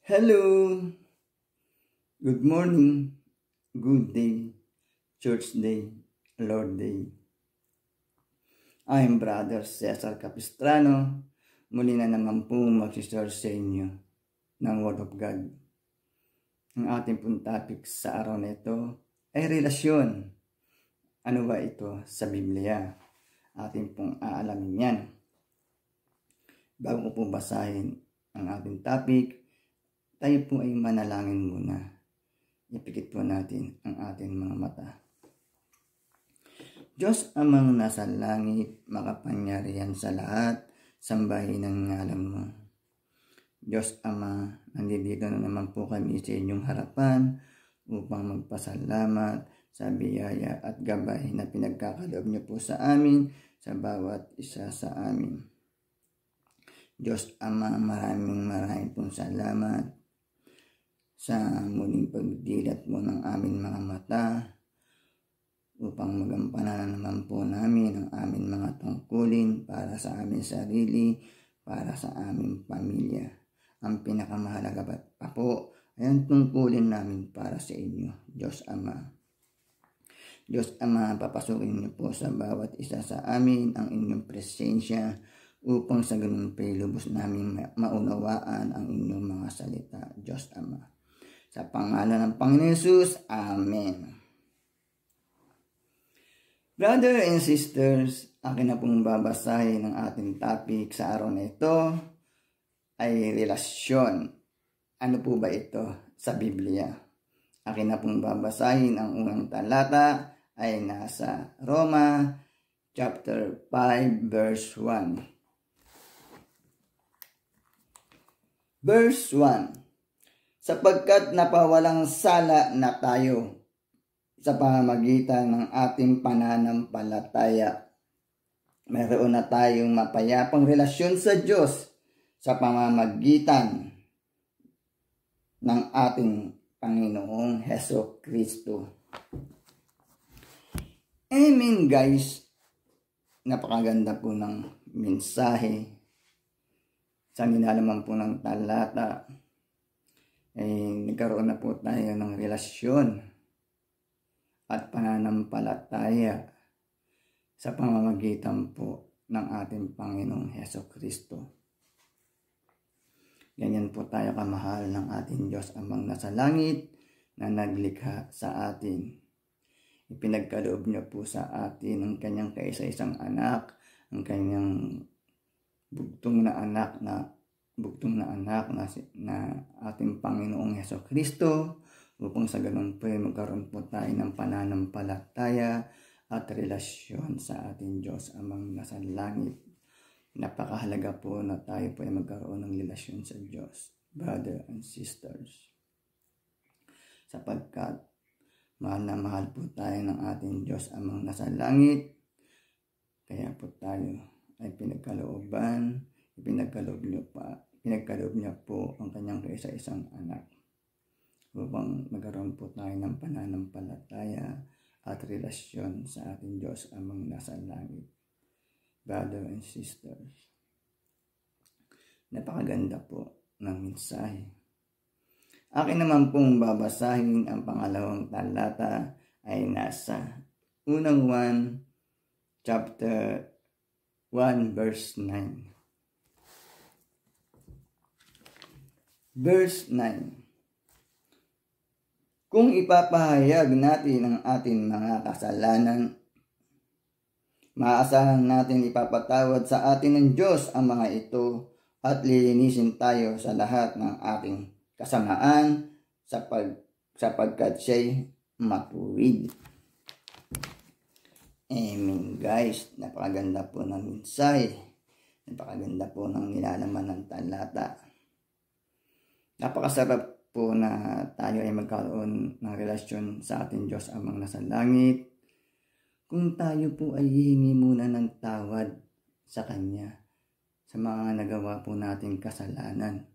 Hello! Good morning, good day, church day, Lord day. I'm Brother Cesar Capistrano. Muli na naman po mag-share sa inyo ng Word of God. Ang ating pong topic sa araw na ito ay relasyon. Ano ba ito sa Biblia? Ating pong aalamin yan. Bago po basahin ang ating topic, tayo po ay manalangin muna. Ipikit po natin ang ating mga mata. Diyos amang nasa langit, makapangyarihan sa lahat, sambahin ang ngalan mo. Diyos Ama, nandito na naman po kami sa inyong harapan upang magpasalamat sa biyaya at gabay na pinagkakaloob niyo po sa amin sa bawat isa sa amin. Diyos Ama, maraming maraming pong salamat sa muling pagdilat po ng aming mga mata upang magampanan naman po namin ang aming mga tungkulin para sa aming sarili, para sa aming pamilya. Ang pinakamahalaga pa po ay ang tungkulin namin para sa inyo, Diyos Ama. Diyos Ama, papasukin niyo po sa bawat isa sa amin ang inyong presensya upang sa ganun pa lubos namin maunawaan ang inyong mga salita, Diyos Ama. Sa pangalan ng Panginoon Jesus, Amen. Brother and sisters, akin na pong babasahin ng ating topic sa araw na ito ay relasyon. Ano po ba ito sa Biblia? Akin na pong babasahin ang unang talata ay nasa Roma chapter 5 verse 1. Verse 1 sapagkat napawalang sala na tayo sa pamamagitan ng ating pananampalataya. Meron na tayong mapayapang relasyon sa Diyos sa pamamagitan ng ating Panginoong Heso Kristo. Amen guys. Napakaganda po ng mensahe sa ginalaman po ng talata eh, nagkaroon na po tayo ng relasyon at pananampalataya sa pamamagitan po ng ating Panginoong Heso Kristo. Ganyan po tayo kamahal ng ating Diyos amang nasa langit na naglikha sa atin. Ipinagkaloob niya po sa atin ang kanyang kaisa-isang anak, ang kanyang bugtong na anak na bugtong na anak na, si, na ating Panginoong Heso Kristo upang sa ganun po ay magkaroon po tayo ng pananampalataya at relasyon sa ating Diyos amang nasa langit. Napakahalaga po na tayo po ay magkaroon ng relasyon sa Diyos, brother and sisters. Sapagkat mahal na mahal po tayo ng ating Diyos amang nasa langit, kaya po tayo ay pinagkalooban Pinagkaloob niyo pa, pinagkaloob niya po ang kanyang kaisa-isang anak upang magkaroon po tayo ng pananampalataya at relasyon sa ating Diyos amang nasa langit. Brother and sisters, napakaganda po ng mensahe. Akin naman pong babasahin ang pangalawang talata ay nasa unang 1 chapter 1 verse 9. verse 9. Kung ipapahayag natin ang ating mga kasalanan, maasahan natin ipapatawad sa atin ng Diyos ang mga ito at lilinisin tayo sa lahat ng ating kasamaan sa pag, sapagkat siya'y matuwid. Amen guys, napakaganda po ng mensahe. Napakaganda po ng nilalaman ng talata. Napakasarap po na tayo ay magkaroon ng relasyon sa ating Diyos amang nasa langit. Kung tayo po ay hihingi muna ng tawad sa Kanya sa mga nagawa po nating kasalanan.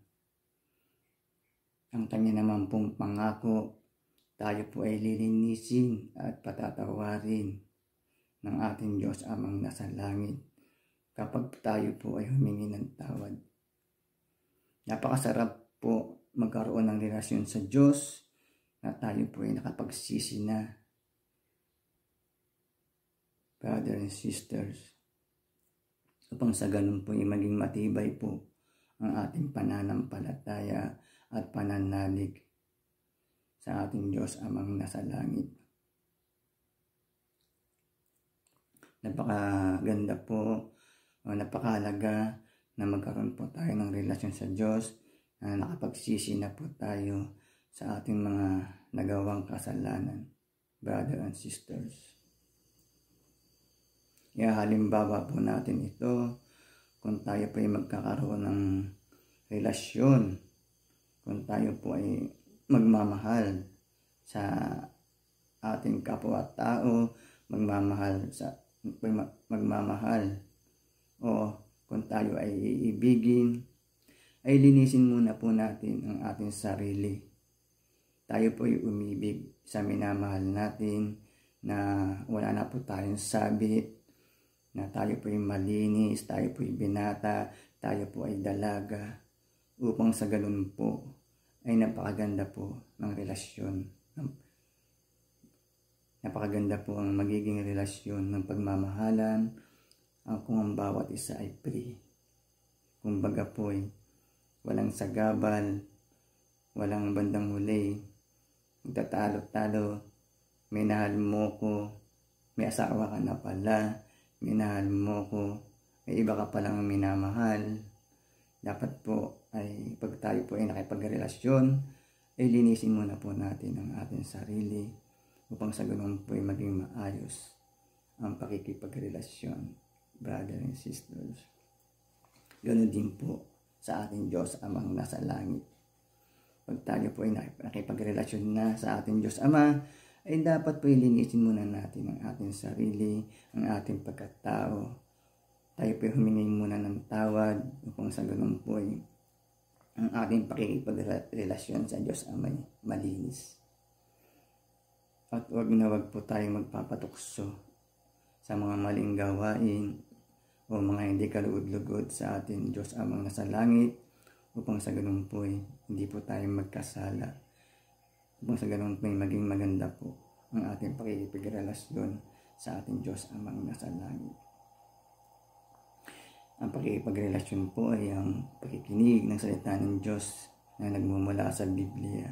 Ang Kanya naman pong pangako, tayo po ay lilinisin at patatawarin ng ating Diyos amang nasa langit kapag tayo po ay humingi ng tawad. Napakasarap po magkaroon ng relasyon sa Diyos na tayo po ay nakapagsisi na. Brothers and sisters, upang sa ganun po ay maging matibay po ang ating pananampalataya at pananalig sa ating Diyos amang nasa langit. Napakaganda po o napakalaga na magkaroon po tayo ng relasyon sa Diyos na nakapagsisi na po tayo sa ating mga nagawang kasalanan, brother and sisters. Kaya Iahalimbawa po natin ito kung tayo po ay magkakaroon ng relasyon, kung tayo po ay magmamahal sa ating kapwa tao, magmamahal sa magmamahal o kung tayo ay iibigin ay linisin muna po natin ang ating sarili. Tayo po ay umibig sa minamahal natin na wala na po tayong sabit, na tayo po ay malinis, tayo po ay binata, tayo po ay dalaga, upang sa ganun po ay napakaganda po ng relasyon. Napakaganda po ang magiging relasyon ng pagmamahalan, kung ang bawat isa ay free. Kung baga po ay walang sagabal, walang bandang huli, magtatalo-talo, minahal mo ko, may asawa ka na pala, minahal mo ko, may iba ka palang minamahal. Dapat po ay pag tayo po ay nakipagrelasyon, ay linisin muna po natin ang ating sarili upang sa ganun po ay maging maayos ang pakikipagrelasyon, brother and sisters. Ganun din po sa ating Diyos Amang nasa langit. Pag tayo po ay nakipagrelasyon na sa ating Diyos Ama, ay dapat po ilinisin muna natin ang ating sarili, ang ating pagkatao. Tayo po humingi muna ng tawad upang sa ganun po ay ang ating pakikipagrelasyon sa Diyos Ama ay malinis. At huwag na huwag po tayo magpapatukso sa mga maling gawain o mga hindi kaluod-lugod sa atin Diyos Amang nasa langit upang sa ganun po ay hindi po tayo magkasala upang sa ganun po ay maging maganda po ang ating pakikipagrelasyon sa ating Diyos Amang nasa langit. Ang pakikipagrelasyon po ay ang pakikinig ng salita ng Diyos na nagmumula sa Biblia.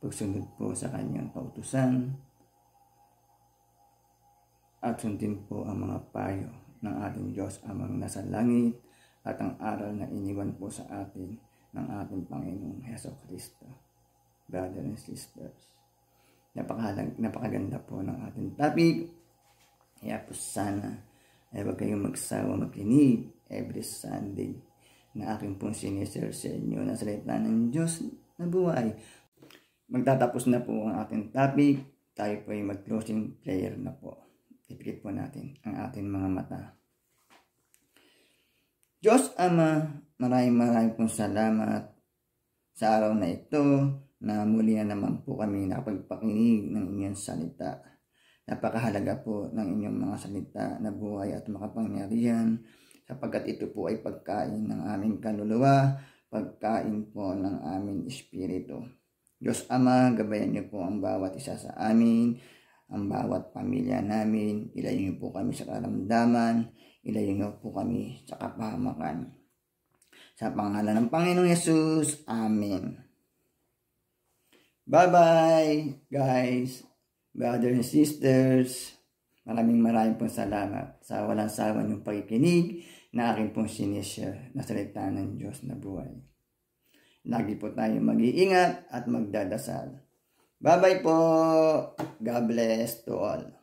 Pagsunod po sa kanyang kautusan, at sundin po ang mga payo ng ating Diyos Amang nasa langit at ang aral na iniwan po sa atin ng ating Panginoong Heso Kristo. Brothers and sisters, napakahalag, napakaganda po ng ating topic. Kaya po sana ay huwag kayong magsawa makinig every Sunday na aking pong sinisir sa inyo na salita ng Diyos na buhay. Magtatapos na po ang ating topic. Tayo po ay mag-closing prayer na po. Ipikit po natin ang ating mga mata Diyos Ama, maraming maraming pong salamat sa araw na ito na muli na naman po kami nakapagpakinig ng inyong salita. Napakahalaga po ng inyong mga salita na buhay at makapangyarihan sapagkat ito po ay pagkain ng aming kaluluwa, pagkain po ng aming espiritu. Diyos Ama, gabayan niyo po ang bawat isa sa amin, ang bawat pamilya namin, ilayo niyo po kami sa karamdaman, ilalingaw po kami sa kapahamakan. Sa pangalan ng Panginoong Yesus, Amen. Bye-bye, guys, brothers and sisters. Maraming maraming pong salamat sa walang sawa niyong pakikinig na akin pong sinishare na salita ng Diyos na buhay. Lagi po tayo mag-iingat at magdadasal. Bye-bye po! God bless to all!